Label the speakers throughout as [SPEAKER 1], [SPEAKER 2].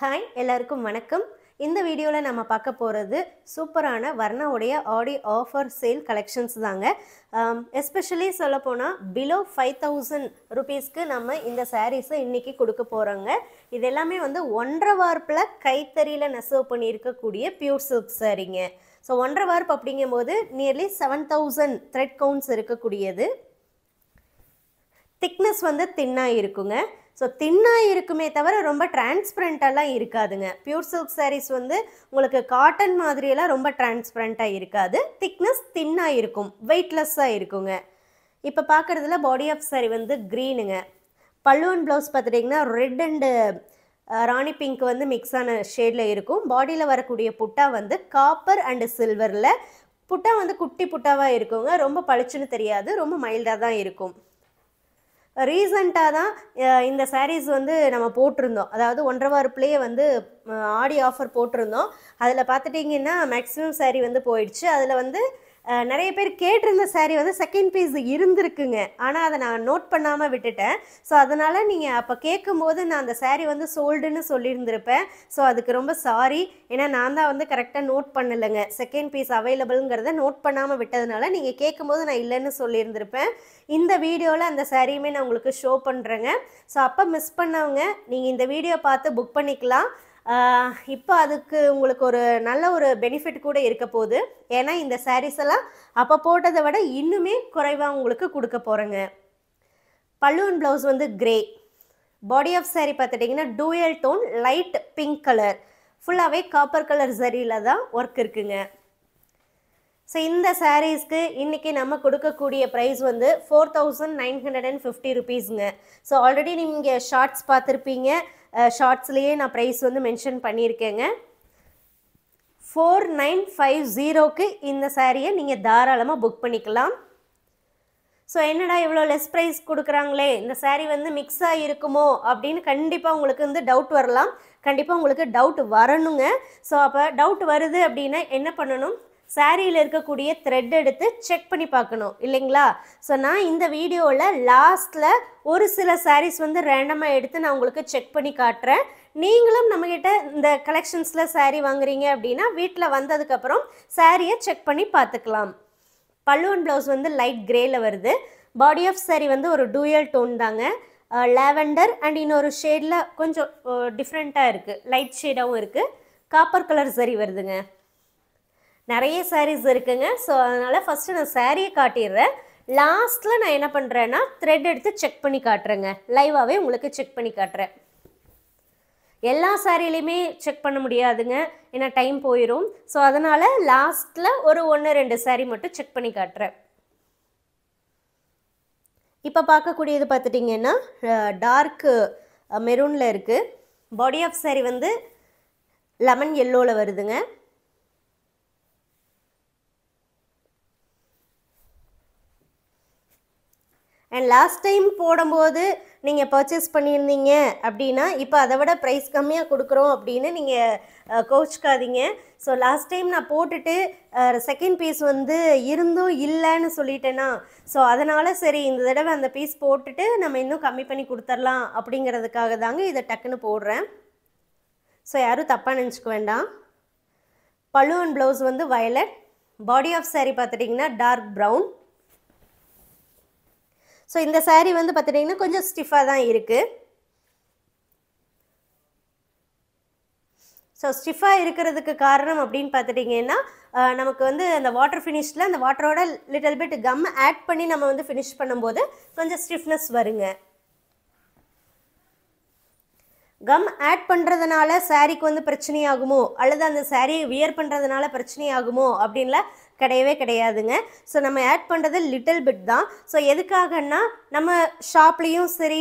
[SPEAKER 1] hi எல்லாருக்கும் வணக்கம் இந்த வீடியோவில் நம்ம பார்க்க போகிறது சூப்பரான வர்ணாவுடைய ஆடி ஆஃபர் சேல் கலெக்ஷன்ஸ் தாங்க எஸ்பெஷலி சொல்லப்போனால் பிலோ ஃபைவ் தௌசண்ட் ருபீஸ்க்கு நம்ம இந்த சாரீஸை இன்றைக்கி கொடுக்க போகிறோங்க இது எல்லாமே வந்து ஒன்றரை வார்ப்பில் கைத்தறியில் நெசவு பண்ணியிருக்கக்கூடிய பியூர் சில்க் சாரீங்க ஸோ ஒன்றரை வார்ப் அப்படிங்கும்போது nearly seven thousand thread counts இருக்கக்கூடியது திக்னஸ் வந்து தின்னாக இருக்குங்க ஸோ தின்னாக இருக்குமே தவிர ரொம்ப டிரான்ஸ்பரண்ட்டெல்லாம் இருக்காதுங்க பியூர் சில்க் சாரீஸ் வந்து உங்களுக்கு காட்டன் மாதிரியெல்லாம் ரொம்ப டிரான்ஸ்பரண்ட்டாக இருக்காது திக்னஸ் தின்னாக இருக்கும் வெயிட்லெஸ்ஸாக இருக்குங்க இப்போ பார்க்குறதுல பாடி ஆஃப் சாரி வந்து க்ரீனுங்க பல்லுவன் ப்ளவுஸ் பார்த்துட்டிங்கன்னா ரெட் அண்டு ராணி பிங்க் வந்து மிக்ஸ் ஆன ஷேடில் இருக்கும் பாடியில் வரக்கூடிய புட்டா வந்து காப்பர் அண்டு சில்வரில் புட்டா வந்து குட்டி புட்டாவாக இருக்குங்க ரொம்ப பளிச்சுன்னு தெரியாது ரொம்ப மைல்டாக தான் இருக்கும் ரீசண்டாக தான் இந்த சாரீஸ் வந்து நம்ம போட்டிருந்தோம் அதாவது ஒன்றரை வாரப்புலேயே வந்து ஆடி ஆஃபர் போட்டிருந்தோம் அதில் பார்த்துட்டிங்கன்னா மேக்ஸிமம் சாரீ வந்து போயிடுச்சு அதில் வந்து நிறைய பேர் கேட்டிருந்த சாரீ வந்து செகண்ட் பீஸ் இருந்திருக்குங்க ஆனால் அதை நான் நோட் பண்ணாமல் விட்டுட்டேன் ஸோ அதனால் நீங்கள் அப்போ கேட்கும்போது நான் அந்த சாரீ வந்து சோல்டுன்னு சொல்லியிருந்திருப்பேன் ஸோ அதுக்கு ரொம்ப சாரி ஏன்னா நான் தான் வந்து கரெக்டாக நோட் பண்ணலைங்க செகண்ட் பீஸ் அவைலபிள்ங்கிறத நோட் பண்ணாமல் விட்டதுனால நீங்கள் கேட்கும்போது நான் இல்லைன்னு சொல்லியிருந்திருப்பேன் இந்த வீடியோவில் அந்த சாரியுமே நான் உங்களுக்கு ஷோ பண்ணுறேங்க ஸோ அப்போ மிஸ் பண்ணவங்க நீங்கள் இந்த வீடியோ பார்த்து புக் பண்ணிக்கலாம் இப்போ அதுக்கு உங்களுக்கு ஒரு நல்ல ஒரு பெனிஃபிட் கூட இருக்க போகுது ஏன்னா இந்த சாரீஸ் எல்லாம் அப்போ போட்டதை விட இன்னுமே குறைவாக உங்களுக்கு கொடுக்க போகிறேங்க பல்லுவன் ப்ளவுஸ் வந்து கிரே பாடி ஆஃப் சாரி பார்த்துட்டிங்கன்னா dual tone light pink colour ஃபுல்லாகவே காப்பர் கலர் சரியில் தான் ஒர்க் இருக்குங்க ஸோ இந்த சாரீஸ்க்கு இன்றைக்கி நம்ம கொடுக்கக்கூடிய ப்ரைஸ் வந்து four thousand nine hundred and fifty ருபீஸுங்க ஸோ ஆல்ரெடி நீங்கள் ஷார்ட்ஸ் பார்த்துருப்பீங்க ஷார்ட்ஸ்லேயே நான் ப்ரைஸ் வந்து மென்ஷன் பண்ணியிருக்கேங்க ஃபோர் நைன் ஃபைவ் ஜீரோக்கு இந்த சாரியை நீங்கள் தாராளமாக புக் பண்ணிக்கலாம் ஸோ என்னடா இவ்வளோ லெஸ் ப்ரைஸ் கொடுக்குறாங்களே இந்த சாரீ வந்து மிக்ஸாக இருக்குமோ அப்படின்னு கண்டிப்பாக உங்களுக்கு வந்து டவுட் வரலாம் கண்டிப்பாக உங்களுக்கு டவுட் வரணுங்க ஸோ அப்போ டவுட் வருது அப்படின்னா என்ன பண்ணணும் சாரியில் இருக்கக்கூடிய த்ரெட் எடுத்து செக் பண்ணி பார்க்கணும் இல்லைங்களா ஸோ நான் இந்த வீடியோவில் லாஸ்ட்டில் ஒரு சில சாரீஸ் வந்து ரேண்டமாக எடுத்து நான் உங்களுக்கு செக் பண்ணி காட்டுறேன் நீங்களும் நம்மக்கிட்ட இந்த கலெக்ஷன்ஸில் சாரீ வாங்குறீங்க அப்படின்னா வீட்டில் வந்ததுக்கப்புறம் சாரியை செக் பண்ணி பார்த்துக்கலாம் பல்லுவன் ப்ளவுஸ் வந்து லைட் கிரேல வருது பாடி ஆஃப் சாரீ வந்து ஒரு டூயல் டோன் தாங்க லேவெண்டர் அண்ட் இன்னொரு ஷேடில் கொஞ்சம் டிஃப்ரெண்ட்டாக இருக்குது லைட் ஷேடாகவும் இருக்குது காப்பர் கலர் சரி வருதுங்க நிறைய சாரீஸ் இருக்குங்க ஸோ அதனால் ஃபஸ்ட்டு நான் சாரியை காட்டிடுறேன் லாஸ்ட்டில் நான் என்ன பண்ணுறேன்னா த்ரெட் எடுத்து செக் பண்ணி காட்டுறேங்க லைவாகவே உங்களுக்கு செக் பண்ணி காட்டுறேன் எல்லா சாரிலையுமே செக் பண்ண முடியாதுங்க ஏன்னா டைம் போயிடும் ஸோ அதனால் லாஸ்ட்டில் ஒரு ஒன்று ரெண்டு சாரி மட்டும் செக் பண்ணி காட்டுறேன் இப்போ பார்க்கக்கூடியது பார்த்துட்டிங்கன்னா டார்க்கு மெரூனில் இருக்குது பாடி ஆஃப் சாரி வந்து லெமன் எல்லோவில் வருதுங்க அண்ட் லாஸ்ட் டைம் போடும்போது நீங்கள் பர்ச்சேஸ் பண்ணியிருந்தீங்க அப்படின்னா இப்போ அதை விட ப்ரைஸ் கம்மியாக கொடுக்குறோம் அப்படின்னு நீங்கள் கோச்சிக்காதீங்க ஸோ லாஸ்ட் டைம் நான் போட்டுட்டு செகண்ட் பீஸ் வந்து இருந்தும் இல்லைன்னு சொல்லிட்டேன்னா ஸோ அதனால் சரி இந்த தடவை அந்த பீஸ் போட்டுட்டு நம்ம இன்னும் கம்மி பண்ணி கொடுத்துர்லாம் அப்படிங்கிறதுக்காக தாங்க இதை டக்குன்னு போடுறேன் ஸோ யாரும் தப்பாக நினச்சிக்க வேண்டாம் பழுவன் அண்ட் ப்ளவுஸ் வந்து வயலட் பாடி ஆஃப் சாரி பார்த்துட்டிங்கன்னா டார்க் ப்ரௌன் ஸோ இந்த சாரீ வந்து பார்த்துட்டிங்கன்னா கொஞ்சம் ஸ்டிஃபாக தான் இருக்குது ஸோ ஸ்டிஃபாக இருக்கிறதுக்கு காரணம் அப்படின்னு பார்த்துட்டிங்கன்னா நமக்கு வந்து அந்த வாட்டர் ஃபினிஷில் அந்த வாட்டரோட லிட்டில் பிட் கம் ஆட் பண்ணி நம்ம வந்து ஃபினிஷ் பண்ணும்போது கொஞ்சம் ஸ்டிஃப்னஸ் வருங்க கம் ஆட் பண்ணுறதுனால சாரீக்கு வந்து பிரச்சனையாகுமோ அல்லது அந்த சாரியை வியர் பண்ணுறதுனால பிரச்சனையாகுமோ அப்படின்லாம் கிடையவே கிடையாதுங்க ஸோ நம்ம ஆட் பண்ணுறது லிட்டில் பிட் தான் ஸோ எதுக்காகன்னா நம்ம ஷாப்லேயும் சரி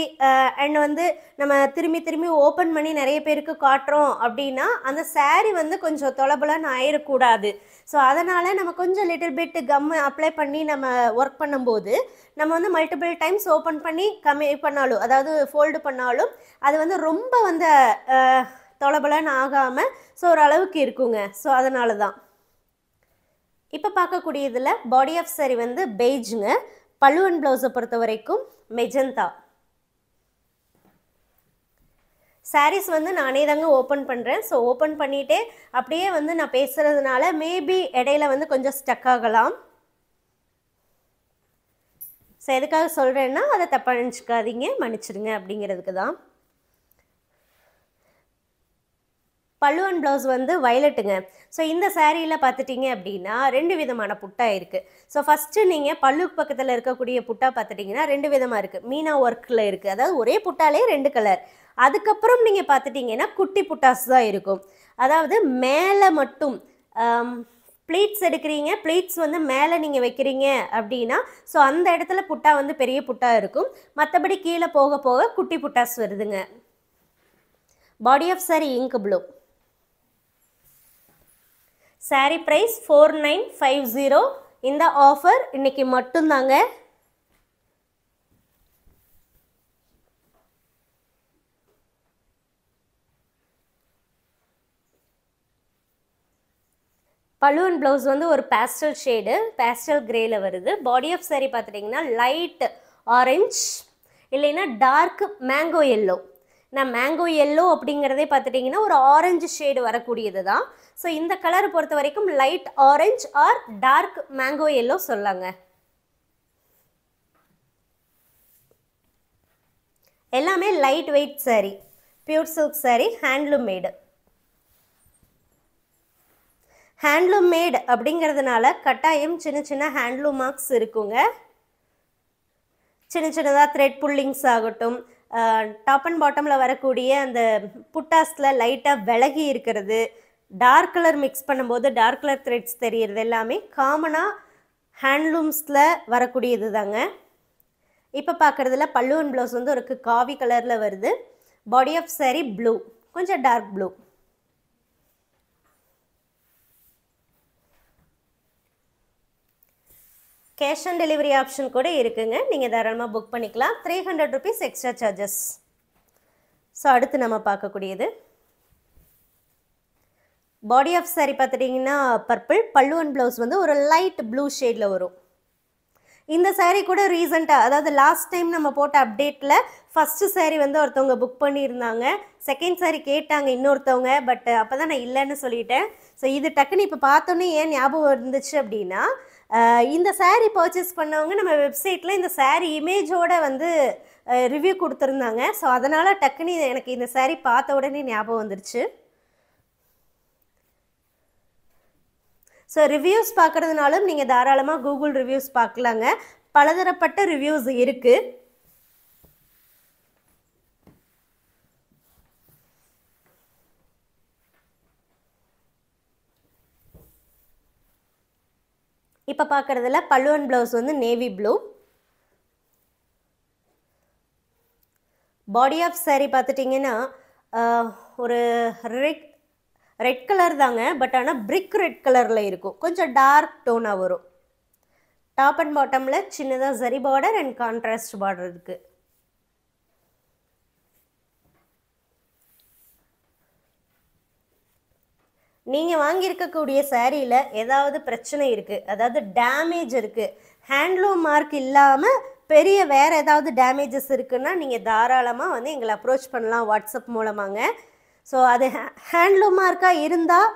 [SPEAKER 1] அண்ட் வந்து நம்ம திரும்பி திரும்பி ஓப்பன் பண்ணி நிறைய பேருக்கு காட்டுறோம் அப்படின்னா அந்த சேரீ வந்து கொஞ்சம் தொலைபலன்னு ஆயிடக்கூடாது ஸோ அதனால் நம்ம கொஞ்சம் லிட்டில் பிட் கம் அப்ளை பண்ணி நம்ம ஒர்க் பண்ணும்போது நம்ம வந்து மல்டிபிள் டைம்ஸ் ஓப்பன் பண்ணி கம்மி பண்ணாலும் அதாவது ஃபோல்டு பண்ணாலும் அது வந்து ரொம்ப வந்து தொலைபலன்னு ஆகாமல் ஸோ ஓரளவுக்கு இருக்குங்க ஸோ அதனால தான் இப்போ பார்க்கக்கூடியதில் பாடி ஆஃப் சாரி வந்து பெய்ஜுங்க பழுவன் ப்ளவுஸை பொறுத்த வரைக்கும் மெஜந்தா சாரீஸ் வந்து நானே தாங்க ஓப்பன் பண்ணுறேன் ஸோ ஓப்பன் பண்ணிட்டு அப்படியே வந்து நான் பேசுகிறதுனால மேபி இடையில வந்து கொஞ்சம் ஸ்டக் ஆகலாம் ஸோ எதுக்காக சொல்கிறேன்னா அதை தப்பாக நினச்சிக்காதீங்க மன்னிச்சிடுங்க அப்படிங்கிறதுக்கு தான் பல்லுவன் அண்ட் ப்ளவுஸ் வந்து வயலட்டுங்க ஸோ இந்த சேரீயில் பார்த்துட்டிங்க அப்படின்னா ரெண்டு விதமான புட்டா இருக்குது ஸோ ஃபஸ்ட்டு நீங்கள் பல்லுக்கு பக்கத்தில் இருக்கக்கூடிய புட்டா பார்த்துட்டிங்கன்னா ரெண்டு விதமாக இருக்குது மீனா ஒர்க்கில் இருக்குது அதாவது ஒரே புட்டாலே ரெண்டு கலர் அதுக்கப்புறம் நீங்கள் பார்த்துட்டிங்கன்னா குட்டி புட்டாஸ் தான் இருக்கும் அதாவது மேலே மட்டும் ப்ளீட்ஸ் எடுக்கிறீங்க ப்ளீட்ஸ் வந்து மேலே நீங்கள் வைக்கிறீங்க அப்படின்னா ஸோ அந்த இடத்துல புட்டா வந்து பெரிய புட்டா இருக்கும் மற்றபடி கீழே போக போக குட்டி புட்டாஸ் வருதுங்க body of sari ink blue sari price four nine five zero இந்த ஆஃபர் இன்றைக்கி மட்டும்தாங்க பழுவன் ப்ளவுஸ் வந்து ஒரு பேஸ்டல் ஷேடு பேஸ்டல் கிரேயில் வருது பாடி ஆஃப் சாரி பார்த்துட்டிங்கன்னா லைட் ஆரஞ்ச் இல்லைன்னா டார்க் மேங்கோ எல்லோ நான் மேங்கோ எல்லோ அப்படிங்கிறதே பார்த்துட்டிங்கன்னா ஒரு ஆரஞ்சு ஷேடு வரக்கூடியது தான் ஸோ இந்த கலரை பொறுத்த வரைக்கும் light orange or dark mango yellow சொல்லாங்க எல்லாமே light weight sari pure silk sari handloom made handloom made அப்படிங்கிறதுனால கட்டாயம் சின்ன சின்ன ஹேண்ட்லூம் மார்க்ஸ் இருக்குங்க சின்ன சின்னதாக த்ரெட் புல்லிங்ஸ் ஆகட்டும் டாப் அண்ட் பாட்டமில் வரக்கூடிய அந்த புட்டாஸில் லைட்டாக விலகி இருக்கிறது டார்க் கலர் மிக்ஸ் பண்ணும்போது டார்க் கலர் த்ரெட்ஸ் தெரியறது எல்லாமே காமனாக ஹேண்ட்லூம்ஸில் வரக்கூடியது தாங்க இப்போ பார்க்குறதுல பல்லுவன் ப்ளவுஸ் வந்து ஒரு காவி கலரில் வருது பாடி ஆஃப் சாரி ப்ளூ கொஞ்சம் dark blue cash on delivery option கூட இருக்குங்க நீங்கள் தாராளமாக புக் பண்ணிக்கலாம் three hundred rupees extra charges so அடுத்து நம்ம பார்க்கக்கூடியது பாடி ஆஃப் சாரி பார்த்துட்டிங்கன்னா பர்பிள் பல்லு அண்ட் ப்ளவுஸ் வந்து ஒரு லைட் ப்ளூ ஷேடில் வரும் இந்த சாரீ கூட ரீசெண்டாக அதாவது லாஸ்ட் டைம் நம்ம போட்ட அப்டேட்டில் ஃபஸ்ட்டு சாரீ வந்து ஒருத்தவங்க புக் பண்ணியிருந்தாங்க செகண்ட் சாரீ கேட்டாங்க இன்னொருத்தவங்க பட் அப்போ தான் நான் இல்லைன்னு சொல்லிட்டேன் ஸோ இது டக்குன்னு இப்போ பார்த்தோன்னே ஏன் ஞாபகம் இருந்துச்சு அப்படின்னா இந்த சாரீ பர்ச்சேஸ் பண்ணவங்க நம்ம வெப்சைட்டில் இந்த சாரீ இமேஜோட வந்து ரிவ்யூ கொடுத்துருந்தாங்க ஸோ அதனால் டக்குன்னு எனக்கு இந்த சாரீ பார்த்த உடனே ஞாபகம் வந்துருச்சு ஸோ ரிவ்யூஸ் பார்க்குறதுனாலும் நீங்கள் தாராளமாக கூகுள் ரிவ்யூஸ் பார்க்கலாங்க பலதரப்பட்ட ரிவ்யூஸ் இருக்குது இப்போ பார்க்குறதுல பல்லுவன் ப்ளவுஸ் வந்து navy blue body of sari பார்த்துட்டிங்கன்னா ஒரு ரெட் ரெட் கலர் தாங்க பட் ஆனால் பிரிக் ரெட் கலரில் இருக்கும் கொஞ்சம் டார்க் டோனாக வரும் டாப் அண்ட் பாட்டமில் சின்னதாக சரி பார்டர் அண்ட் கான்ட்ராஸ்ட் பார்டர் இருக்குது நீங்கள் வாங்கியிருக்கக்கூடிய சேரீயில் ஏதாவது பிரச்சனை இருக்குது அதாவது டேமேஜ் இருக்குது ஹேண்ட்லூம் மார்க் இல்லாமல் பெரிய வேறு ஏதாவது டேமேஜஸ் இருக்குன்னா நீங்கள் தாராளமாக வந்து எங்களை அப்ரோச் பண்ணலாம் வாட்ஸ்அப் மூலமாங்க ஸோ அது ஹேண்ட்லூமாக இருக்கா இருந்தால்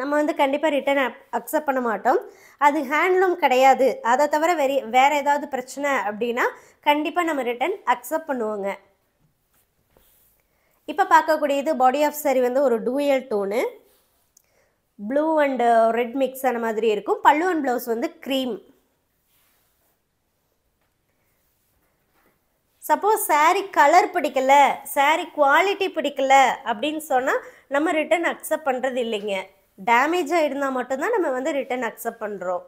[SPEAKER 1] நம்ம வந்து கண்டிப்பாக ரிட்டர்ன் அக்செப்ட் பண்ண மாட்டோம் அது ஹேண்ட்லூம் கிடையாது அதை தவிர வெறி வேறு ஏதாவது பிரச்சனை அப்படின்னா கண்டிப்பாக நம்ம ரிட்டர்ன் அக்செப்ட் பண்ணுவோங்க இப்போ பார்க்கக்கூடியது பாடி ஆஃப் சரி வந்து ஒரு dual tone blue and red mix ஆன மாதிரி இருக்கும் பல்லு அண்ட் ப்ளவுஸ் வந்து க்ரீம் சப்போஸ் சாரி கலர் பிடிக்கல சாரி குவாலிட்டி பிடிக்கல அப்படின்னு சொன்னால் நம்ம ரிட்டன் அக்செப்ட் பண்ணுறது இல்லைங்க டேமேஜாக இருந்தால் மட்டும்தான் நம்ம வந்து ரிட்டன் அக்செப்ட் பண்ணுறோம்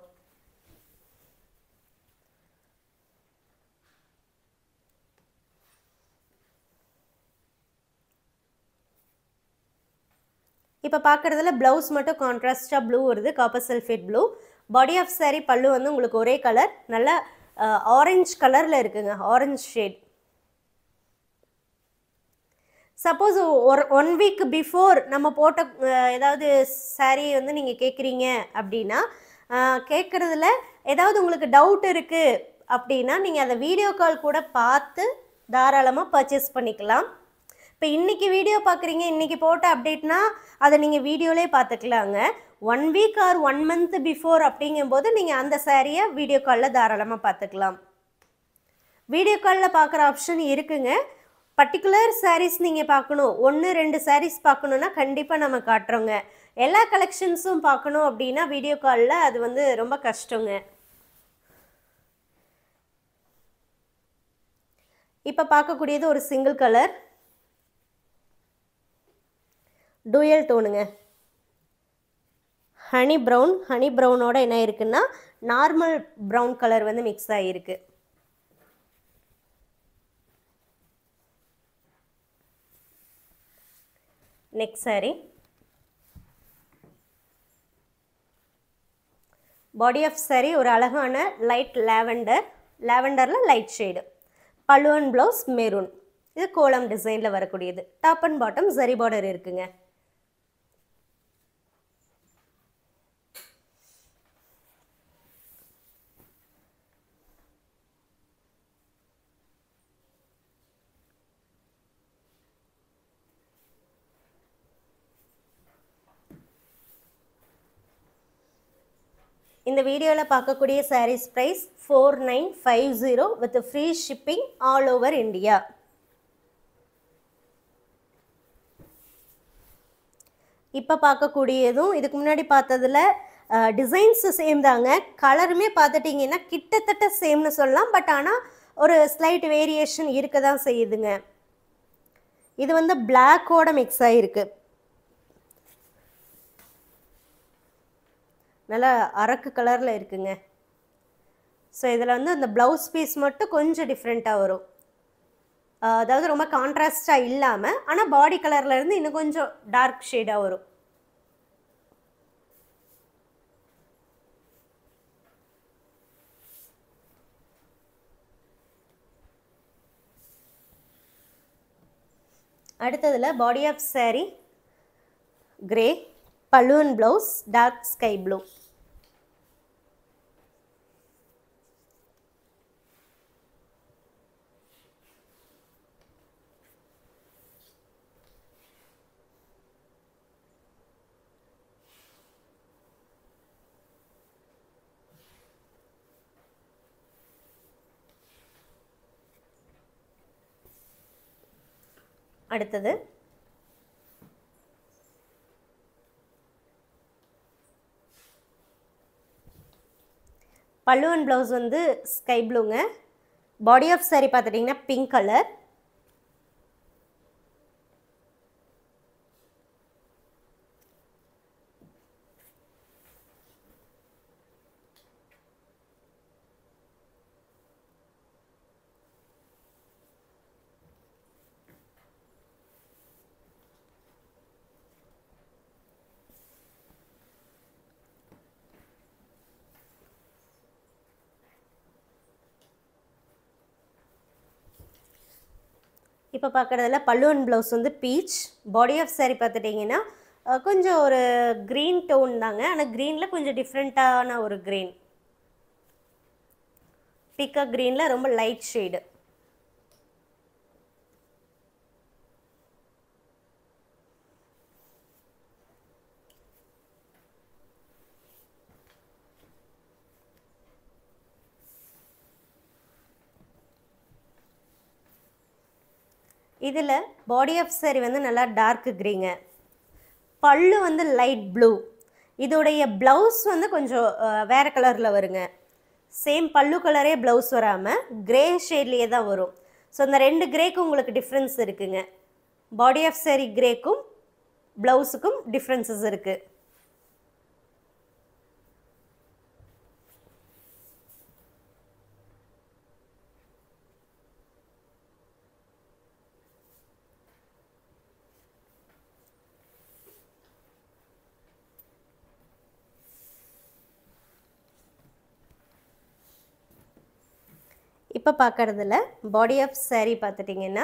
[SPEAKER 1] இப்போ பார்க்குறதுல ப்ளவுஸ் மட்டும் கான்ட்ராஸ்டாக ப்ளூ வருது copper sulphate blue body of sari pallu வந்து உங்களுக்கு ஒரே கலர் நல்லா ஆரஞ்ச் கலரில் இருக்குங்க ஆரஞ்ச் ஷேட் சப்போஸ் ஒரு ஒன் வீக் பிஃபோர் நம்ம போட்ட ஏதாவது சாரீ வந்து நீங்கள் கேட்குறீங்க அப்படின்னா கேட்குறதுல ஏதாவது உங்களுக்கு டவுட் இருக்குது அப்படின்னா நீங்கள் அதை வீடியோ கால் கூட பார்த்து தாராளமாக பர்ச்சேஸ் பண்ணிக்கலாம் இப்போ இன்றைக்கி வீடியோ பார்க்குறீங்க இன்றைக்கி போட்ட அப்டேட்னா அதை நீங்கள் வீடியோலேயே பார்த்துக்கலாங்க one week or one month before அப்படிங்கும்போது நீங்கள் அந்த சாரியை வீடியோ காலில் தாராளமாக பார்த்துக்கலாம் வீடியோ காலில் பார்க்குற ஆப்ஷன் இருக்குங்க பர்டிகுலர் சாரீஸ் நீங்கள் பார்க்கணும் ஒன்று ரெண்டு சாரீஸ் பார்க்கணுன்னா கண்டிப்பாக நம்ம காட்டுறோங்க எல்லா கலெக்ஷன்ஸும் பார்க்கணும் அப்படின்னா வீடியோ காலில் அது வந்து ரொம்ப கஷ்டங்க இப்போ பார்க்கக்கூடியது ஒரு சிங்கிள் கலர் டூயல் டோனுங்க ஹனி ப்ரௌன் ஹனி ப்ரௌனோட என்ன இருக்குன்னா நார்மல் ப்ரௌன் கலர் வந்து மிக்ஸ் ஆகிருக்கு next sari body of sari ஒரு அழகான லைட் லேவெண்டர் லேவெண்டரில் லைட் ஷேடு பலுவன் ப்ளவுஸ் மெரூன் இது கோலம் டிசைனில் வரக்கூடியது டாப் அண்ட் பாட்டம் சரி பார்டர் இருக்குங்க இந்த வீடியோவில் பார்க்கக்கூடிய saris price four nine five zero with free shipping all over India இப்போ பார்க்கக்கூடியதும் இதுக்கு முன்னாடி பார்த்ததில் டிசைன்ஸ் சேம் தாங்க கலருமே பார்த்துட்டிங்கன்னா கிட்டத்தட்ட சேம்னு சொல்லலாம் பட் ஆனால் ஒரு ஸ்லைட் வேரியேஷன் இருக்க தான் செய்யுதுங்க இது வந்து பிளாக்கோட மிக்ஸ் ஆகிருக்கு நல்லா அரக்கு கலரில் இருக்குங்க ஸோ இதில் வந்து அந்த ப்ளவுஸ் பீஸ் மட்டும் கொஞ்சம் டிஃப்ரெண்ட்டாக வரும் அதாவது ரொம்ப கான்ட்ராஸ்டாக இல்லாமல் ஆனால் பாடி கலர்லேருந்து இன்னும் கொஞ்சம் டார்க் ஷேடாக வரும் அடுத்ததில் பாடி ஆஃப் சாரி கிரே பலூன் ப்ளவுஸ் டார்க் ஸ்கை ப்ளூ அடுத்தது பல்லுவன் அண்ட் ப்ளவுஸ் வந்து ஸ்கை ப்ளூங்க பாடி ஆஃப் சாரி பார்த்துட்டிங்கன்னா பிங்க் கலர் இப்போ பார்க்குறதுல பல்லுவன் ப்ளவுஸ் வந்து பீச் பாடி ஆஃப் சாரி பார்த்துட்டிங்கன்னா கொஞ்சம் ஒரு க்ரீன் டோன் தாங்க ஆனால் க்ரீனில் கொஞ்சம் டிஃப்ரெண்ட்டான ஒரு க்ரீன் பிக்கா க்ரீனில் ரொம்ப லைட் ஷேடு இதில் பாடி ஆஃப் சாரி வந்து நல்லா டார்க் க்ரீங்க பல்லு வந்து லைட் ப்ளூ இதோடைய ப்ளவுஸ் வந்து கொஞ்சம் வேறு கலரில் வருங்க சேம் பல்லு கலரே ப்ளவுஸ் வராமல் க்ரே ஷேட்லேயே தான் வரும் ஸோ இந்த ரெண்டு க்ரேக்கும் உங்களுக்கு டிஃப்ரென்ஸ் இருக்குங்க பாடி ஆஃப் சேரீ க்ரேக்கும் ப்ளவுஸுக்கும் டிஃப்ரென்சஸ் இருக்குது இப்போ பார்க்குறதுல பாடி ஆஃப் சேரீ பார்த்துட்டிங்கன்னா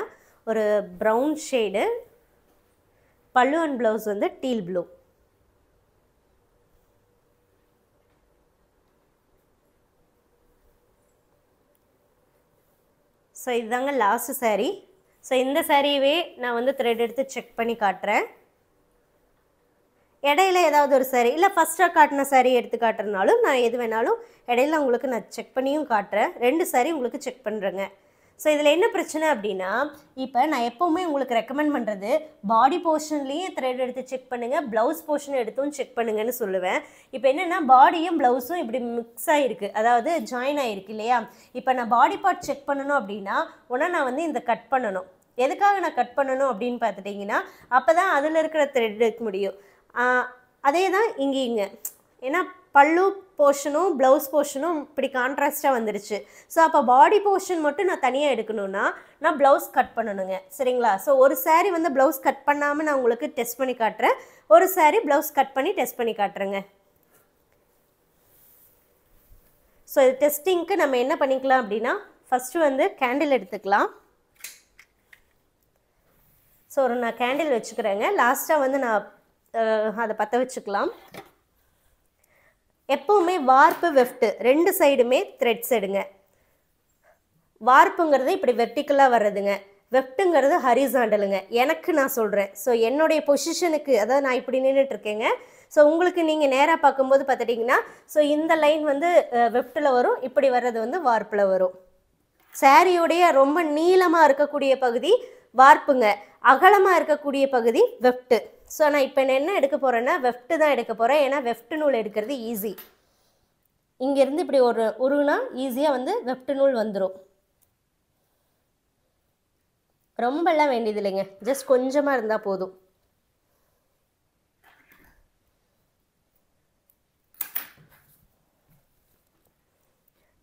[SPEAKER 1] ஒரு brown shade pallu and blouse வந்து டீல் ப்ளூ ஸோ இதுதாங்க லாஸ்ட் சாரீ ஸோ இந்த சாரீவே நான் வந்து த்ரெட் எடுத்து செக் பண்ணி காட்டுறேன் இடையில ஏதாவது ஒரு சாரீ இல்லை ஃபஸ்ட்டாக காட்டின சாரீ எடுத்து காட்டுறதுனாலும் நான் எது வேணாலும் இடையில உங்களுக்கு நான் செக் பண்ணியும் காட்டுறேன் ரெண்டு சாரீ உங்களுக்கு செக் பண்ணுறேங்க ஸோ இதில் என்ன பிரச்சனை அப்படின்னா இப்போ நான் எப்போவுமே உங்களுக்கு ரெக்கமெண்ட் பண்ணுறது பாடி போர்ஷன்லேயும் த்ரெட் எடுத்து செக் பண்ணுங்கள் ப்ளவுஸ் போர்ஷன் எடுத்தும் செக் பண்ணுங்கன்னு சொல்லுவேன் இப்போ என்னென்னா பாடியும் ப்ளவுஸும் இப்படி மிக்ஸ் ஆகிருக்கு அதாவது ஜாயின் ஆகிருக்கு இல்லையா இப்போ நான் பாடி பார்ட் செக் பண்ணணும் அப்படின்னா ஒன்றா நான் வந்து இந்த கட் பண்ணணும் எதுக்காக நான் கட் பண்ணணும் அப்படின்னு பார்த்துட்டிங்கன்னா அப்போ தான் அதில் இருக்கிற த்ரெட் எடுக்க முடியும் அதே தான் இங்கே இங்கே ஏன்னா பல்லு போர்ஷனும் ப்ளவுஸ் போர்ஷனும் இப்படி கான்ட்ராஸ்ட்டாக வந்துடுச்சு ஸோ அப்போ பாடி போர்ஷன் மட்டும் நான் தனியாக எடுக்கணும்னா நான் ப்ளவுஸ் கட் பண்ணணுங்க சரிங்களா ஸோ ஒரு சாரி வந்து ப்ளவுஸ் கட் பண்ணாமல் நான் உங்களுக்கு டெஸ்ட் பண்ணி காட்டுறேன் ஒரு சாரி ப்ளவுஸ் கட் பண்ணி டெஸ்ட் பண்ணி காட்டுறேங்க ஸோ இது டெஸ்டிங்க்கு நம்ம என்ன பண்ணிக்கலாம் அப்படின்னா ஃபஸ்ட்டு வந்து கேண்டில் எடுத்துக்கலாம் ஸோ ஒரு நான் கேண்டில் வச்சுக்கிறேங்க லாஸ்ட்டாக வந்து நான் அதை பற்ற வச்சுக்கலாம் எப்போவுமே வார்ப்பு வெஃப்ட்டு ரெண்டு சைடுமே த்ரெட்ஸ் எடுங்க வார்ப்புங்கிறது இப்படி வெர்டிக்கலாக வர்றதுங்க வெஃப்ட்டுங்கிறது ஹரிசாண்டலுங்க எனக்கு நான் சொல்கிறேன் ஸோ என்னுடைய பொசிஷனுக்கு அதாவது நான் இப்படி நின்றுட்டுருக்கேங்க ஸோ உங்களுக்கு நீங்கள் நேராக பார்க்கும்போது பார்த்துட்டிங்கன்னா ஸோ இந்த லைன் வந்து வெஃப்ட்டில் வரும் இப்படி வர்றது வந்து வார்ப்பில் வரும் சாரியுடைய ரொம்ப நீளமாக இருக்கக்கூடிய பகுதி வார்ப்புங்க அகலமாக இருக்கக்கூடிய பகுதி வெஃப்ட்டு ஸோ நான் இப்போ நான் என்ன எடுக்க போகிறேன்னா வெஃப்ட்டு தான் எடுக்க போகிறேன் ஏன்னா வெஃப்ட் நூல் எடுக்கிறது ஈஸி இங்கேருந்து இப்படி ஒரு உருகுனா ஈஸியாக வந்து வெஃப்ட் நூல் வந்துடும் ரொம்பலாம் வேண்டியது இல்லைங்க ஜஸ்ட் கொஞ்சமாக இருந்தால் போதும்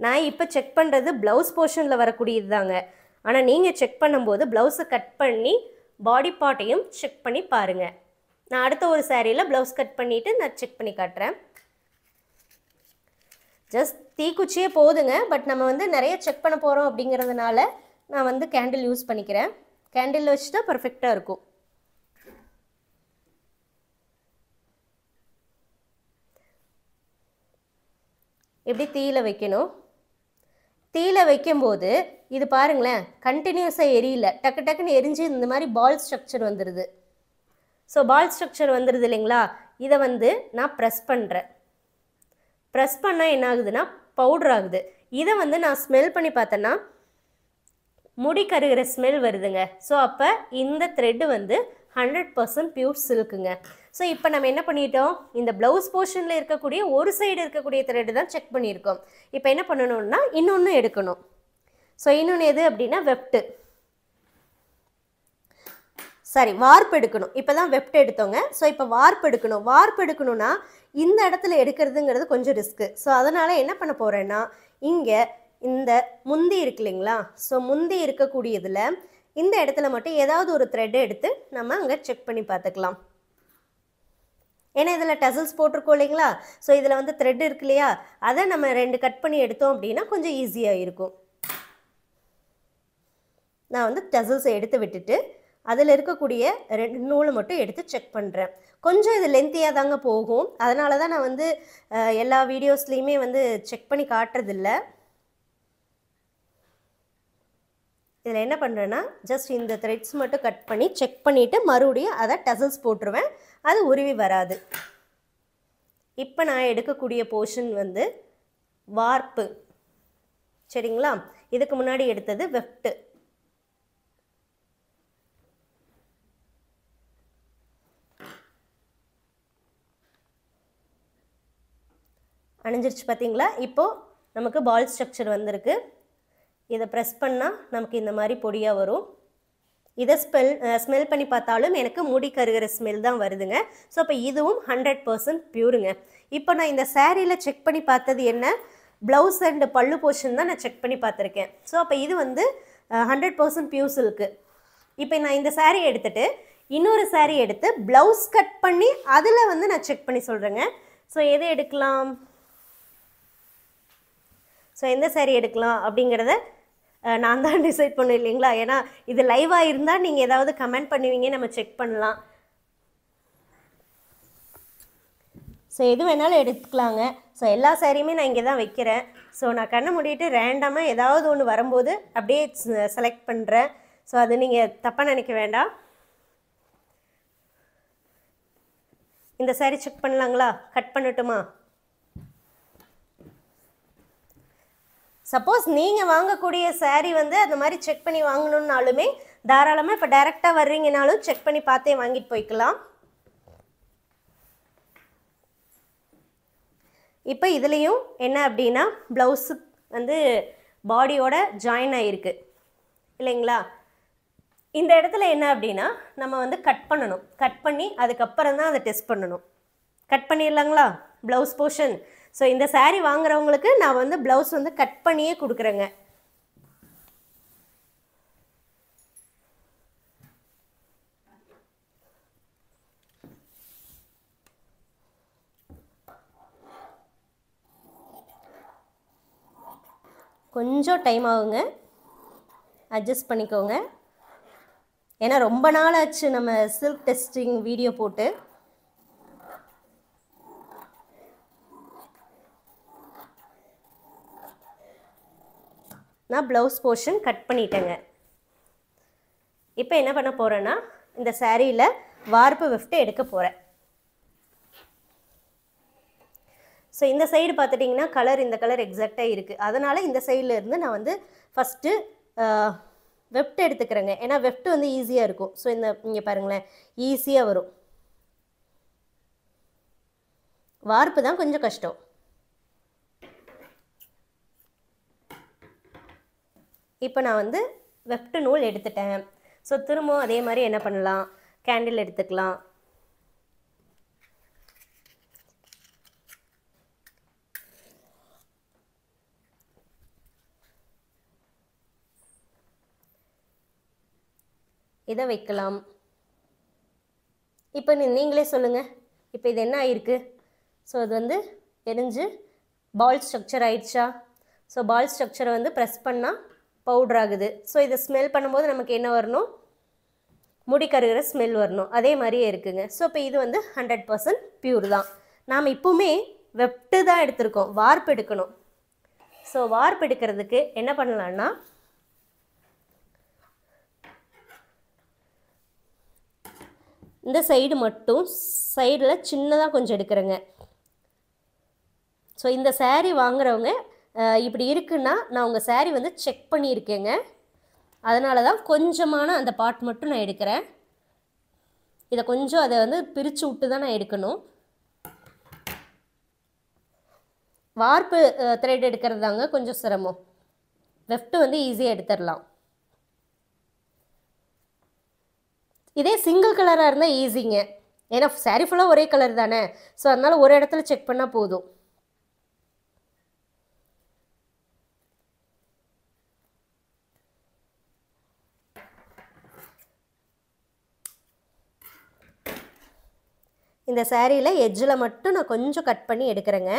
[SPEAKER 1] நான் இப்போ செக் பண்ணுறது ப்ளவுஸ் போர்ஷனில் வரக்கூடியது தாங்க ஆனால் நீங்கள் செக் பண்ணும்போது ப்ளவுஸை கட் பண்ணி பாடி பார்ட்டையும் செக் பண்ணி பாருங்கள் நான் அடுத்த ஒரு சாரியில் ப்ளவுஸ் கட் பண்ணிவிட்டு நான் செக் பண்ணி காட்டுறேன் ஜஸ்ட் தீக்குச்சியே போதுங்க பட் நம்ம வந்து நிறைய செக் பண்ண போகிறோம் அப்படிங்கிறதுனால நான் வந்து கேண்டில் யூஸ் பண்ணிக்கிறேன் கேண்டில் வச்சு தான் பர்ஃபெக்டாக இருக்கும் எப்படி தீயில வைக்கணும் தீயில் வைக்கும்போது இது பாருங்களேன் கண்டினியூஸாக எரியல டக்கு டக்குன்னு எரிஞ்சு இந்த மாதிரி பால் ஸ்ட்ரக்சர் வந்துடுது ஸோ பால் ஸ்ட்ரக்சர் வந்துடுது இல்லைங்களா இதை வந்து நான் ப்ரெஸ் பண்ணுறேன் ப்ரெஸ் பண்ணால் என்ன ஆகுதுன்னா பவுடர் ஆகுது இதை வந்து நான் ஸ்மெல் பண்ணி பார்த்தேன்னா முடி கருகிற ஸ்மெல் வருதுங்க ஸோ அப்போ இந்த த்ரெட்டு வந்து ஹண்ட்ரட் பர்சன்ட் பியூர் சில்க்குங்க ஸோ இப்போ நம்ம என்ன பண்ணிட்டோம் இந்த ப்ளவுஸ் போர்ஷனில் இருக்கக்கூடிய ஒரு சைடு இருக்கக்கூடிய த்ரெட்டு தான் செக் பண்ணியிருக்கோம் இப்போ என்ன பண்ணணும்னா இன்னொன்று எடுக்கணும் ஸோ இன்னொன்று எது அப்படின்னா வெப்ட்டு சாரி வார்ப்பு எடுக்கணும் இப்போ தான் வெப்ட் எடுத்தோங்க ஸோ இப்போ வார்ப்பு எடுக்கணும் வார்ப்பு எடுக்கணும்னா இந்த இடத்துல எடுக்கிறதுங்கிறது கொஞ்சம் ரிஸ்க்கு ஸோ அதனால் என்ன பண்ண போகிறேன்னா இங்கே இந்த முந்தி இருக்கு இல்லைங்களா ஸோ முந்தி இருக்கக்கூடியதில் இந்த இடத்துல மட்டும் ஏதாவது ஒரு த்ரெட்டை எடுத்து நம்ம அங்கே செக் பண்ணி பார்த்துக்கலாம் ஏன்னா இதில் டசல்ஸ் போட்டிருக்கோம் இல்லைங்களா ஸோ இதில் வந்து த்ரெட் இருக்கு இல்லையா அதை நம்ம ரெண்டு கட் பண்ணி எடுத்தோம் அப்படின்னா கொஞ்சம் ஈஸியாக இருக்கும் நான் வந்து டசல்ஸை எடுத்து விட்டுட்டு அதில் இருக்கக்கூடிய ரெண்டு நூலை மட்டும் எடுத்து செக் பண்ணுறேன் கொஞ்சம் இது லென்த்தியாக தாங்க போகும் அதனால தான் நான் வந்து எல்லா வீடியோஸ்லேயுமே வந்து செக் பண்ணி காட்டுறதில்ல இதில் என்ன பண்ணுறேன்னா ஜஸ்ட் இந்த த்ரெட்ஸ் மட்டும் கட் பண்ணி செக் பண்ணிவிட்டு மறுபடியும் அதை டசல்ஸ் போட்டுருவேன் அது உருவி வராது இப்போ நான் எடுக்கக்கூடிய போர்ஷன் வந்து வார்ப்பு சரிங்களா இதுக்கு முன்னாடி எடுத்தது வெஃப்ட்டு அணிஞ்சிருச்சு பார்த்திங்களா இப்போது நமக்கு பால் ஸ்ட்ரக்சர் வந்திருக்கு இதை ப்ரெஸ் பண்ணால் நமக்கு இந்த மாதிரி பொடியாக வரும் இதை ஸ்மெல் ஸ்மெல் பண்ணி பார்த்தாலும் எனக்கு முடி கருகிற ஸ்மெல் தான் வருதுங்க ஸோ அப்போ இதுவும் ஹண்ட்ரட் பர்சன்ட் பியூருங்க இப்போ நான் இந்த சேரீயில் செக் பண்ணி பார்த்தது என்ன ப்ளவுஸ் அண்டு பல்லு போர்ஷன் தான் நான் செக் பண்ணி பார்த்துருக்கேன் ஸோ அப்போ இது வந்து ஹண்ட்ரட் பர்சன்ட் பியூஸ் சில்க்கு இப்போ நான் இந்த சேரீ எடுத்துகிட்டு இன்னொரு சேரீ எடுத்து ப்ளவுஸ் கட் பண்ணி அதில் வந்து நான் செக் பண்ணி சொல்கிறேங்க ஸோ எதை எடுக்கலாம் ஸோ எந்த சாரீ எடுக்கலாம் அப்படிங்கிறத நான் தான் டிசைட் பண்ணும் இல்லைங்களா ஏன்னா இது லைவாக இருந்தால் நீங்கள் ஏதாவது கமெண்ட் பண்ணுவீங்க நம்ம செக் பண்ணலாம் ஸோ எது வேணாலும் எடுத்துக்கலாங்க ஸோ எல்லா சாரியுமே நான் இங்கே தான் வைக்கிறேன் ஸோ நான் கண்ணை முடிவிட்டு ரேண்டமாக ஏதாவது ஒன்று வரும்போது அப்படியே செலக்ட் பண்ணுறேன் ஸோ அது நீங்கள் தப்பாக நினைக்க வேண்டாம் இந்த சாரி செக் பண்ணலாங்களா கட் பண்ணட்டுமா சப்போஸ் நீங்கள் வாங்கக்கூடிய சாரீ வந்து அந்த மாதிரி செக் பண்ணி வாங்கணுன்னாலுமே தாராளமாக இப்போ டைரெக்டாக வர்றீங்கனாலும் செக் பண்ணி பார்த்தே வாங்கிட்டு போய்க்கலாம் இப்போ இதுலேயும் என்ன அப்படின்னா ப்ளவுஸு வந்து பாடியோட ஜாயின் ஆகிருக்கு இல்லைங்களா இந்த இடத்துல என்ன அப்படின்னா நம்ம வந்து கட் பண்ணணும் கட் பண்ணி அதுக்கப்புறம் தான் அதை டெஸ்ட் பண்ணணும் கட் பண்ணிடலாங்களா ப்ளவுஸ் போர்ஷன் ஸோ இந்த சாரீ வாங்குறவங்களுக்கு நான் வந்து ப்ளவுஸ் வந்து கட் பண்ணியே கொடுக்குறேங்க கொஞ்சம் டைம் ஆகுங்க அட்ஜஸ்ட் பண்ணிக்கோங்க ஏன்னா ரொம்ப நாள் ஆச்சு நம்ம சில்க் டெஸ்டிங் வீடியோ போட்டு நான் ப்ளவுஸ் போர்ஷன் கட் பண்ணிட்டேங்க இப்போ என்ன பண்ண போகிறேன்னா இந்த சேரீயில் வார்ப்பு விஃப்ட்டு எடுக்க போகிறேன் ஸோ இந்த சைடு பார்த்துட்டிங்கன்னா கலர் இந்த கலர் எக்ஸாக்டாக இருக்குது அதனால் இந்த சைடில் இருந்து நான் வந்து ஃபஸ்ட்டு வெஃப்ட் எடுத்துக்கிறேங்க ஏன்னா வெஃப்ட் வந்து ஈஸியாக இருக்கும் ஸோ இந்த இங்கே பாருங்களேன் ஈஸியாக வரும் வார்ப்பு தான் கொஞ்சம் கஷ்டம் இப்போ நான் வந்து வெப்ட் நூல் எடுத்துட்டேன் ஸோ திரும்பவும் அதே மாதிரி என்ன பண்ணலாம் கேண்டில் எடுத்துக்கலாம் இதை வைக்கலாம் இப்போ நீங்களே சொல்லுங்கள் இப்போ இது என்ன ஆயிருக்கு ஸோ அது வந்து எரிஞ்சு பால் ஸ்ட்ரக்சர் ஆயிடுச்சா ஸோ பால் ஸ்ட்ரக்சரை வந்து ப்ரெஸ் பண்ணால் பவுட்ரு ஆகுது ஸோ இதை ஸ்மெல் பண்ணும்போது நமக்கு என்ன வரணும் முடி கருகிற ஸ்மெல் வரணும் அதே மாதிரியே இருக்குங்க ஸோ இப்போ இது வந்து ஹண்ட்ரட் பர்சன்ட் பியூர் தான் நாம் இப்போவுமே வெப்டு தான் எடுத்திருக்கோம் வார்ப்பு எடுக்கணும் ஸோ வார்ப்பு எடுக்கிறதுக்கு என்ன பண்ணலான்னா இந்த சைடு மட்டும் சைடில் சின்னதாக கொஞ்சம் எடுக்கிறேங்க ஸோ இந்த சேரீ வாங்குறவங்க இப்படி இருக்குன்னா நான் உங்கள் சாரீ வந்து செக் பண்ணியிருக்கேங்க அதனால தான் கொஞ்சமான அந்த பார்ட் மட்டும் நான் எடுக்கிறேன் இதை கொஞ்சம் அதை வந்து பிரித்து விட்டு தான் நான் எடுக்கணும் வார்ப்பு த்ரெட் எடுக்கிறது தாங்க கொஞ்சம் சிரமம் லெஃப்ட்டு வந்து ஈஸியாக எடுத்துடலாம் இதே சிங்கிள் கலராக இருந்தால் ஈஸிங்க ஏன்னா சாரி ஃபுல்லாக ஒரே கலர் தானே ஸோ அதனால் ஒரு இடத்துல செக் பண்ணால் போதும் இந்த சேரீயில் எஜ்ஜில் மட்டும் நான் கொஞ்சம் கட் பண்ணி எடுக்கிறேங்க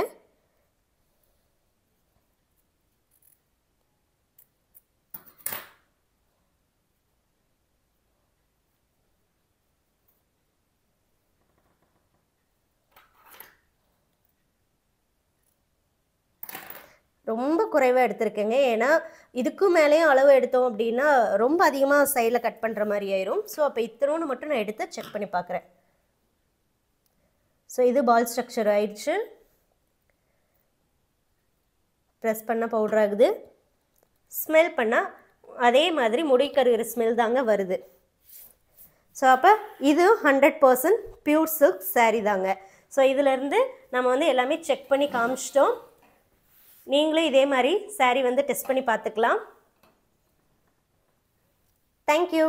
[SPEAKER 1] ரொம்ப குறைவாக எடுத்திருக்கேங்க ஏன்னா இதுக்கும் மேலேயும் அளவு எடுத்தோம் அப்படின்னா ரொம்ப அதிகமாக சைடில் கட் பண்ணுற மாதிரி ஆயிரும் ஸோ அப்போ இத்தனோன்னு மட்டும் நான் எடுத்து செக் பண்ணி பார்க்குறேன் ஸோ இது பால் ஸ்ட்ரக்சர் ஆயிடுச்சு ப்ரெஸ் பண்ணால் பவுடர் ஆகுது ஸ்மெல் பண்ணால் அதே மாதிரி முடி கருகிற ஸ்மெல் தாங்க வருது ஸோ அப்போ இது hundred percent pure silk sari தாங்க ஸோ இதிலேருந்து நம்ம வந்து எல்லாமே செக் பண்ணி காமிச்சிட்டோம் நீங்களும் இதே மாதிரி சாரீ வந்து டெஸ்ட் பண்ணி பார்த்துக்கலாம் தேங்க்யூ